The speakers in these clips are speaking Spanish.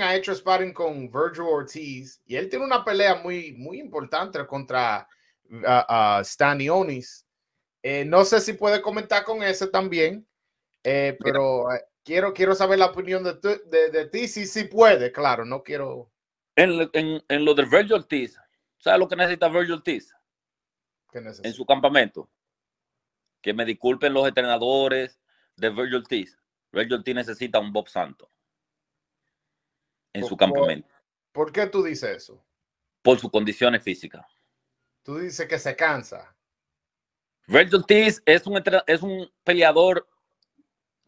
ha hecho sparring con Virgil Ortiz y él tiene una pelea muy, muy importante contra uh, uh, no sé si puede comentar con ese también, eh, pero eh, quiero, quiero saber la opinión de, de, ti, si puede, claro, no quiero... En, lo de Virgil Ortiz, ¿sabes lo que necesita Virgil Ortiz? En su campamento. Que me disculpen los entrenadores de Virgil Ortiz. Virgil Ortiz necesita un Bob Santo en su campamento. Por, qué tú dices eso? Por sus condiciones físicas. Tú dices que se cansa. Virgil es un, es un peleador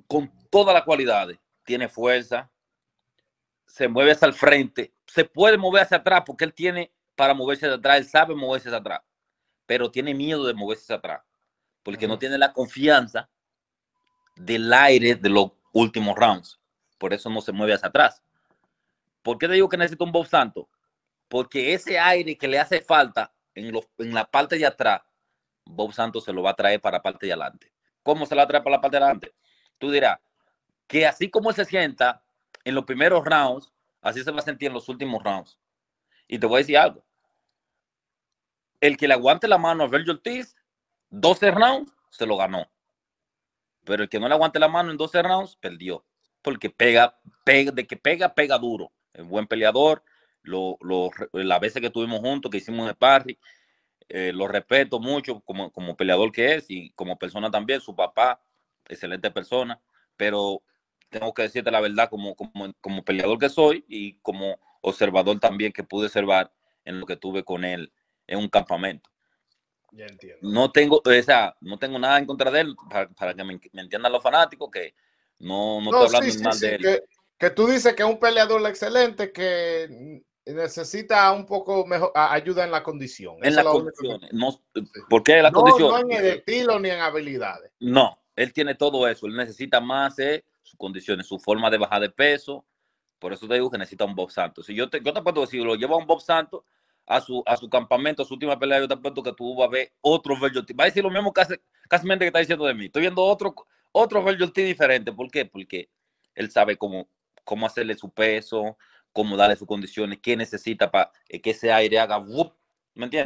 con todas las cualidades. Tiene fuerza, se mueve hacia el frente, se puede mover hacia atrás porque él tiene para moverse hacia atrás, él sabe moverse hacia atrás, pero tiene miedo de moverse hacia atrás porque no tiene la confianza del aire de los últimos rounds. Por eso no se mueve hacia atrás. ¿Por qué te digo que necesito un Bob Santo? Porque ese aire que le hace falta en, la parte de atrás, Bob Santo se lo va a traer para la parte de adelante. ¿Cómo se lo va a traer para la parte de adelante? Tú dirás que así como él se sienta en los primeros rounds, así se va a sentir en los últimos rounds. Y te voy a decir algo. El que le aguante la mano a Virgil Ortiz, 12 rounds, se lo ganó. Pero el que no le aguante la mano en 12 rounds, perdió. Porque pega, pega de que pega, pega duro buen peleador. Lo, las veces que estuvimos juntos, que hicimos el parry, eh, lo respeto mucho como, peleador que es y como persona también. Su papá, excelente persona, pero tengo que decirte la verdad como, como, peleador que soy y como observador también que pude observar en lo que tuve con él en un campamento. No tengo, o no tengo nada en contra de él, para, que me, entiendan los fanáticos, que no, no, estoy hablando mal de él que tú dices que es un peleador excelente que necesita un poco mejor ayuda en la condición. En la condiciones. No, eh, ¿Por la condición? No, no en estilo ni en habilidades. No, él tiene todo eso. Él necesita más eh, sus condiciones, su forma de bajar de peso. Por eso te digo que necesita un Bob Santos. Si yo te, yo te puedo si lo lleva un Bob Santos a su, a su campamento, a su última pelea, yo te apuesto que tú vas a ver otro Va a decir lo mismo casi, casi que está diciendo de mí. Estoy viendo otro, otro diferente. ¿Por qué? Porque él sabe cómo cómo hacerle su peso, cómo darle sus condiciones, qué necesita para eh, que ese aire haga, ¿me entiendes?